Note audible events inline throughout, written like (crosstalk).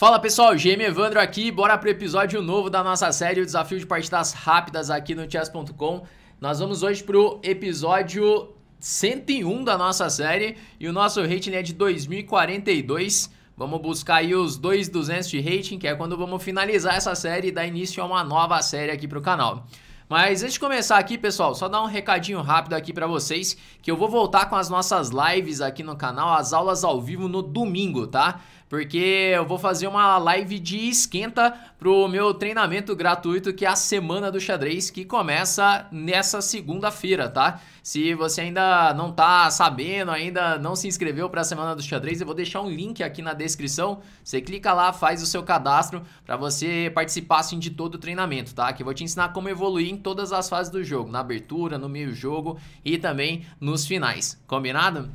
Fala pessoal, GM Evandro aqui, bora pro episódio novo da nossa série, o desafio de partidas rápidas aqui no chess.com. Nós vamos hoje pro episódio 101 da nossa série e o nosso rating é de 2042. Vamos buscar aí os 2200 de rating, que é quando vamos finalizar essa série e dar início a uma nova série aqui pro canal. Mas antes de começar aqui, pessoal, só dar um recadinho rápido aqui para vocês, que eu vou voltar com as nossas lives aqui no canal, as aulas ao vivo no domingo, tá? porque eu vou fazer uma live de esquenta pro meu treinamento gratuito que é a Semana do Xadrez, que começa nessa segunda-feira, tá? Se você ainda não tá sabendo, ainda não se inscreveu para a Semana do Xadrez, eu vou deixar um link aqui na descrição. Você clica lá, faz o seu cadastro para você participar assim de todo o treinamento, tá? Que eu vou te ensinar como evoluir em todas as fases do jogo, na abertura, no meio jogo e também nos finais. Combinado?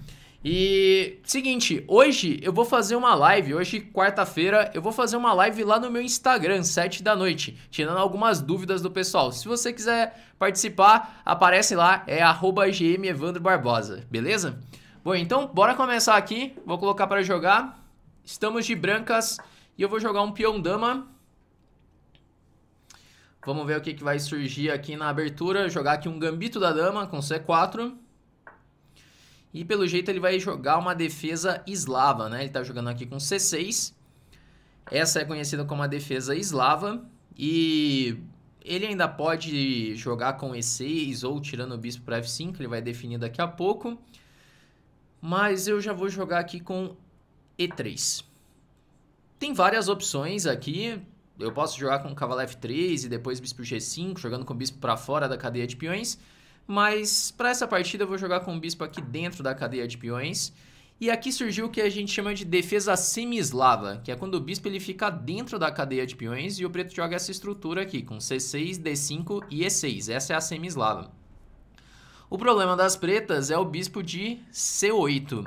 E seguinte, hoje eu vou fazer uma live, hoje quarta-feira, eu vou fazer uma live lá no meu Instagram, 7 da noite, tirando algumas dúvidas do pessoal. Se você quiser participar, aparece lá, é @gmevandrobarbosa, beleza? Bom, então bora começar aqui. Vou colocar para jogar. Estamos de brancas e eu vou jogar um peão dama. Vamos ver o que, que vai surgir aqui na abertura. Jogar aqui um gambito da dama com C4. E pelo jeito ele vai jogar uma defesa eslava, né? Ele está jogando aqui com C6. Essa é conhecida como a defesa eslava. E ele ainda pode jogar com E6 ou tirando o bispo para F5, ele vai definir daqui a pouco. Mas eu já vou jogar aqui com E3. Tem várias opções aqui. Eu posso jogar com cavalo F3 e depois bispo G5, jogando com o bispo para fora da cadeia de peões. Mas para essa partida eu vou jogar com o bispo aqui dentro da cadeia de peões. E aqui surgiu o que a gente chama de defesa semislava, que é quando o bispo ele fica dentro da cadeia de peões e o preto joga essa estrutura aqui, com C6, D5 e E6. Essa é a semislava. O problema das pretas é o bispo de C8.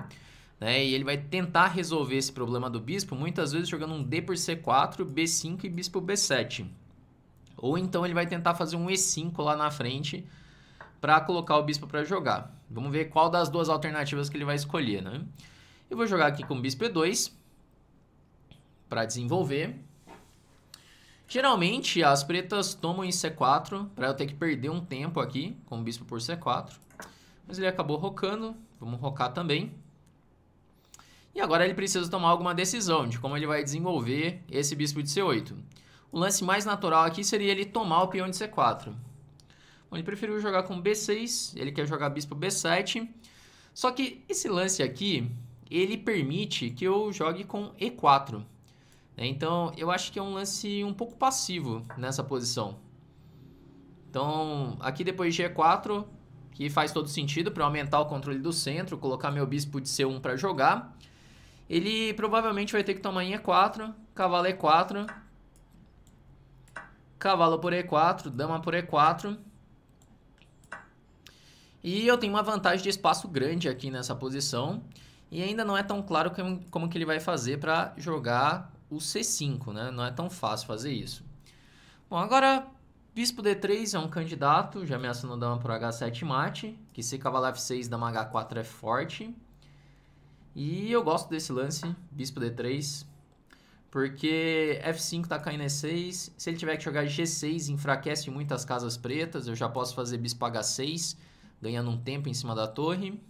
Né? E ele vai tentar resolver esse problema do bispo, muitas vezes jogando um D por C4, B5 e bispo B7. Ou então ele vai tentar fazer um E5 lá na frente, para colocar o bispo para jogar. Vamos ver qual das duas alternativas que ele vai escolher, né? Eu vou jogar aqui com bispo e2 para desenvolver. Geralmente as pretas tomam em c4 para eu ter que perder um tempo aqui com o bispo por c4. Mas ele acabou rocando, vamos rocar também. E agora ele precisa tomar alguma decisão de como ele vai desenvolver esse bispo de c8. O lance mais natural aqui seria ele tomar o peão de c4 ele preferiu jogar com B6, ele quer jogar bispo B7. Só que esse lance aqui, ele permite que eu jogue com E4. Né? Então, eu acho que é um lance um pouco passivo nessa posição. Então, aqui depois de G4, que faz todo sentido para aumentar o controle do centro, colocar meu bispo de C1 para jogar. Ele provavelmente vai ter que tomar em E4, cavalo E4, cavalo por E4, dama por E4. E eu tenho uma vantagem de espaço grande aqui nessa posição. E ainda não é tão claro como, como que ele vai fazer para jogar o C5, né? Não é tão fácil fazer isso. Bom, agora bispo D3 é um candidato, já ameaçando dar dama por H7 mate, que se cavalo F6, dama H4 é forte. E eu gosto desse lance, bispo D3, porque F5 está caindo E6, se ele tiver que jogar G6, enfraquece muitas casas pretas, eu já posso fazer bispo H6, ganhando um tempo em cima da torre.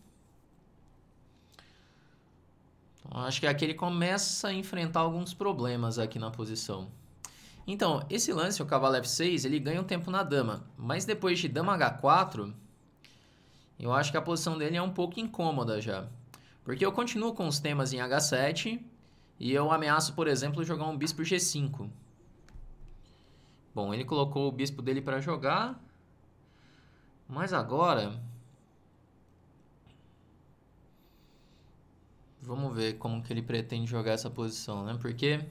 Então, acho que aqui ele começa a enfrentar alguns problemas aqui na posição. Então, esse lance, o cavalo F6, ele ganha um tempo na dama. Mas depois de dama H4, eu acho que a posição dele é um pouco incômoda já. Porque eu continuo com os temas em H7 e eu ameaço, por exemplo, jogar um bispo G5. Bom, ele colocou o bispo dele para jogar. Mas agora. Vamos ver como que ele pretende jogar essa posição, né? Porque.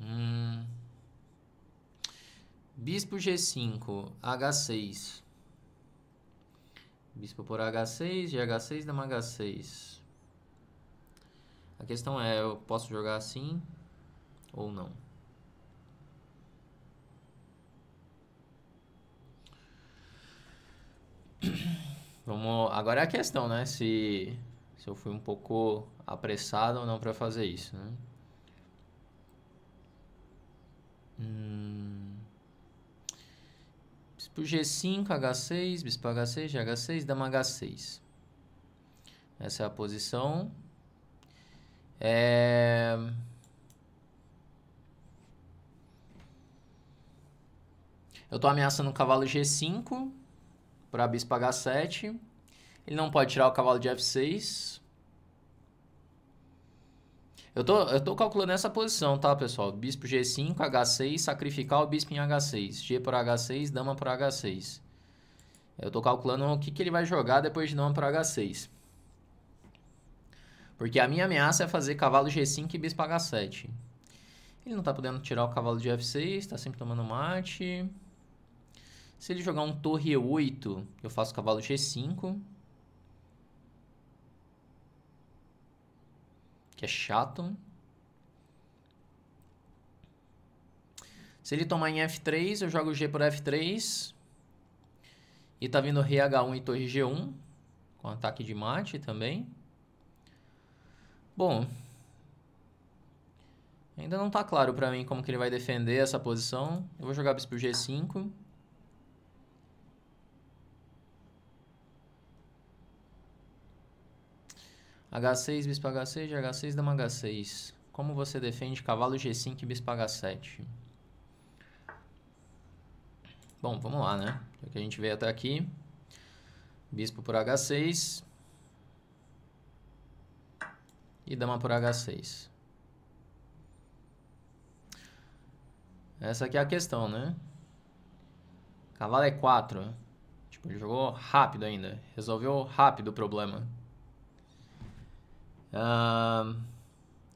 Hum... Bispo G5, H6. Bispo por H6, GH6, dama H6. A questão é, eu posso jogar assim ou não? Vamos, agora é a questão, né? Se, se eu fui um pouco apressado ou não para fazer isso, né? Hum, bispo G5, H6, bispo H6, GH6, dama H6. Essa é a posição. É... Eu tô ameaçando o cavalo G5 para bispo h 7. Ele não pode tirar o cavalo de F6. Eu tô, eu tô calculando essa posição, tá, pessoal? Bispo G5, H6, sacrificar o bispo em H6. G por H6, dama por H6. Eu tô calculando o que, que ele vai jogar depois de dama por H6. Porque a minha ameaça é fazer cavalo G5 e bispo H7. Ele não tá podendo tirar o cavalo de F6, tá sempre tomando mate... Se ele jogar um torre E8, eu faço cavalo G5. Que é chato. Se ele tomar em F3, eu jogo G por F3. E tá vindo rei H1 e torre G1. Com ataque de mate também. Bom. Ainda não tá claro pra mim como que ele vai defender essa posição. Eu vou jogar bispo G5. H6, bispo H6, H6, dama H6. Como você defende cavalo G5 e bispo H7? Bom, vamos lá, né? O que a gente veio até aqui. Bispo por H6. E dama por H6. Essa aqui é a questão, né? Cavalo é 4. Tipo, ele jogou rápido ainda. Resolveu rápido o problema. Uh,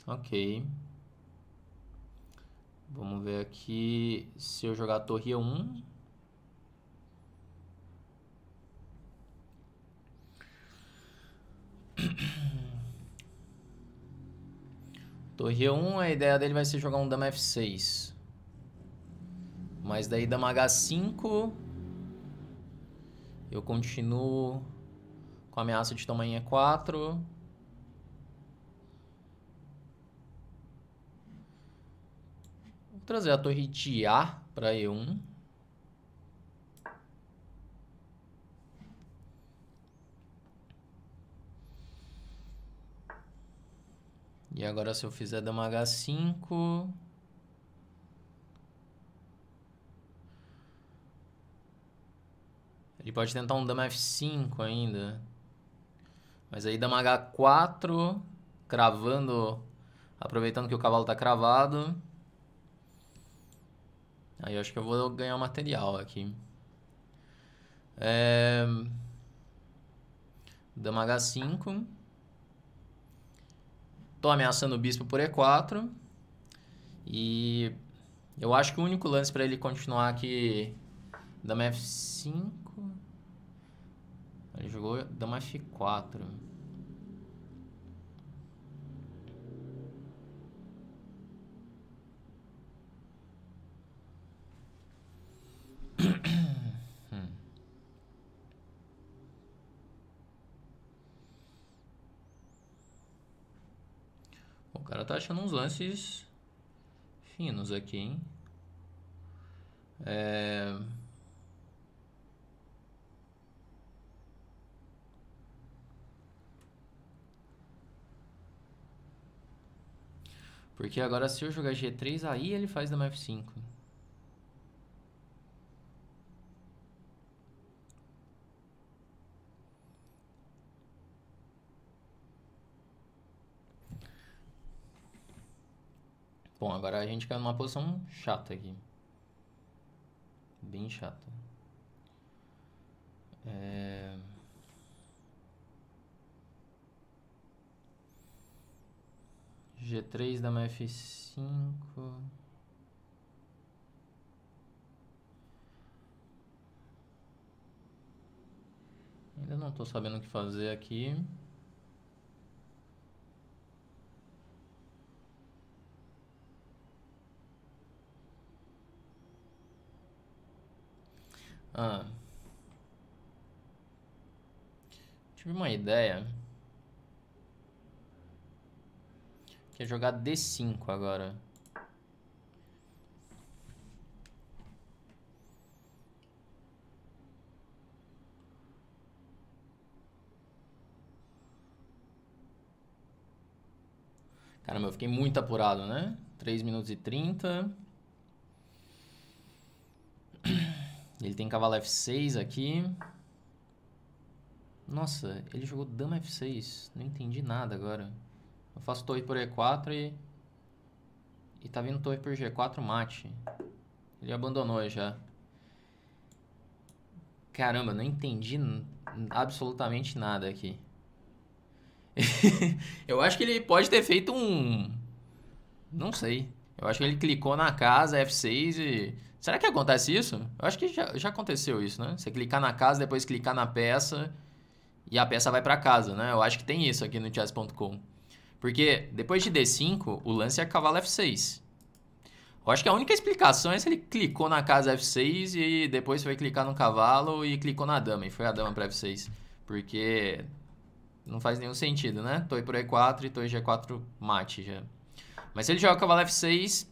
ok. Vamos ver aqui se eu jogar a torre 1. (coughs) torre 1, a ideia dele vai ser jogar um dama F6. Mas daí dama H5... Eu continuo com a ameaça de tomar em E4... trazer a torre de A para E1. E agora se eu fizer dama H5... Ele pode tentar um dama F5 ainda. Mas aí dama H4, cravando... Aproveitando que o cavalo está cravado... Aí eu acho que eu vou ganhar material aqui. É... Dama H5. Tô ameaçando o bispo por E4. E eu acho que o único lance para ele continuar aqui... Dama F5... Ele jogou Dama F4... O cara tá achando uns lances finos aqui, hein? É... Porque agora se eu jogar G3, aí ele faz da F5. Bom, agora a gente cai numa posição chata aqui. Bem chata. É... G3 da F5. Ainda não estou sabendo o que fazer aqui. Ah. Tive uma ideia. Que é jogar D5 agora. Caramba, eu fiquei muito apurado, né? 3 minutos e 30. Ele tem cavalo F6 aqui. Nossa, ele jogou dama F6. Não entendi nada agora. Eu faço torre por E4 e... E tá vindo torre por G4 mate. Ele abandonou já. Caramba, não entendi absolutamente nada aqui. (laughs) eu acho que ele pode ter feito um... Não sei. Eu acho que ele clicou na casa F6 e Será que acontece isso? Eu acho que já, já aconteceu isso, né? Você clicar na casa, depois clicar na peça e a peça vai para casa, né? Eu acho que tem isso aqui no chess.com. Porque depois de D5, o lance é cavalo F6. Eu acho que a única explicação é se ele clicou na casa F6 e depois foi clicar no cavalo e clicou na dama. E foi a dama para F6. Porque não faz nenhum sentido, né? Toi por E4 e toi G4 mate já. Mas se ele joga cavalo F6,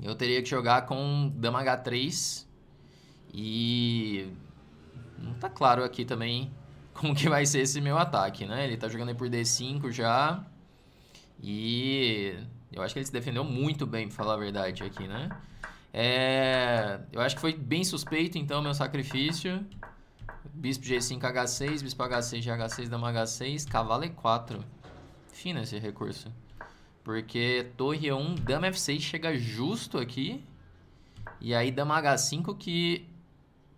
eu teria que jogar com dama H3 e não tá claro aqui também (laughs) como que vai ser esse meu ataque, né? Ele tá jogando aí por D5 já e eu acho que ele se defendeu muito bem, pra falar a verdade aqui, né? É... eu acho que foi bem suspeito então meu sacrifício. Bispo G5 H6, Bispo H6 G H6, Dama H6, Cavalo E4. Fina esse recurso. Porque torre 1 dama F6 chega justo aqui. E aí dama H5 que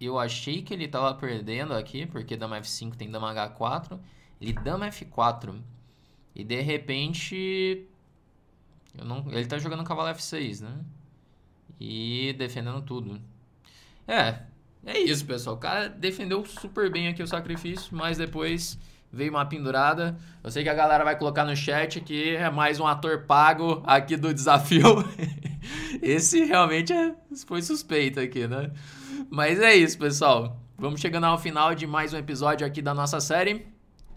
eu achei que ele tava perdendo aqui, porque dama F5 tem dama H4. Ele dama F4. E de repente... Não, ele tá jogando cavalo F6, né? E defendendo tudo. É, é isso, pessoal. O cara defendeu super bem aqui o sacrifício, mas depois veio uma pendurada. Eu sei que a galera vai colocar no chat que é mais um ator pago aqui do desafio. (laughs) Esse realmente é, foi suspeito aqui, né? Mas é isso, pessoal. Vamos chegando ao final de mais um episódio aqui da nossa série.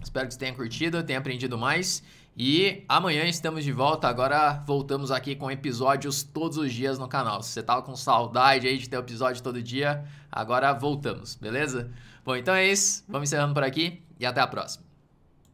Espero que você tenha curtido, tenha aprendido mais. E amanhã estamos de volta. Agora voltamos aqui com episódios todos os dias no canal. Se você tava com saudade aí de ter episódio todo dia, agora voltamos, beleza? Bom, então é isso. Vamos encerrando por aqui e até a próxima.